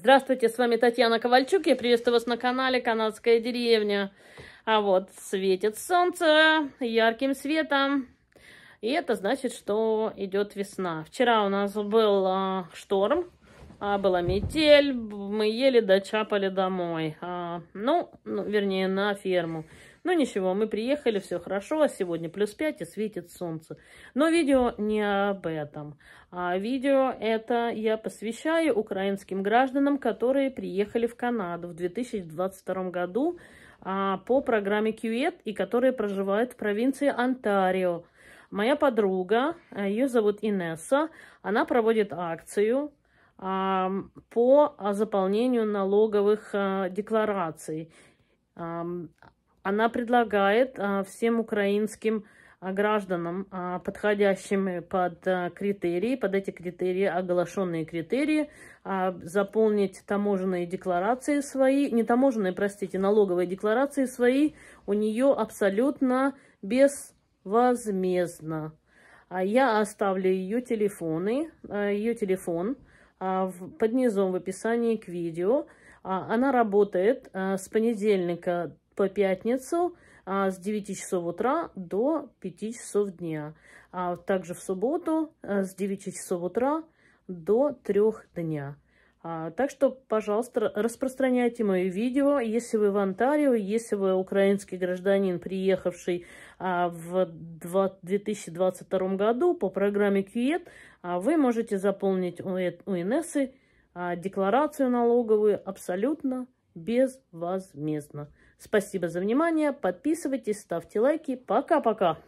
Здравствуйте, с вами Татьяна Ковальчук. Я приветствую вас на канале «Канадская деревня». А вот светит солнце ярким светом. И это значит, что идет весна. Вчера у нас был а, шторм, а, была метель. Мы еле дочапали домой. А, ну, ну, вернее, на ферму. Ну, ничего, мы приехали, все хорошо. А сегодня плюс 5 и светит солнце. Но видео не об этом. А видео это я посвящаю украинским гражданам, которые приехали в Канаду в 2022 году а, по программе Кьюет e и которые проживают в провинции Онтарио. Моя подруга, а, ее зовут Инесса, она проводит акцию по а, заполнению налоговых а, деклараций. Она предлагает а, всем украинским гражданам, подходящим под критерии, под эти критерии, оглашенные критерии, заполнить таможенные декларации свои, не таможенные, простите, налоговые декларации свои у нее абсолютно безвозмездно. Я оставлю ее телефоны, ее телефон – а, под низом в описании к видео. А, она работает а, с понедельника по пятницу с 9 часов утра до 5 часов дня. А также в субботу с 9 часов утра до 3 дня. А, так что, пожалуйста, распространяйте мои видео. Если вы в Онтарио, если вы украинский гражданин, приехавший а, в 2022 году по программе КЮЭТ, e а, вы можете заполнить у э, Инессы декларацию налоговую абсолютно безвозмездно. Спасибо за внимание. Подписывайтесь, ставьте лайки. Пока-пока.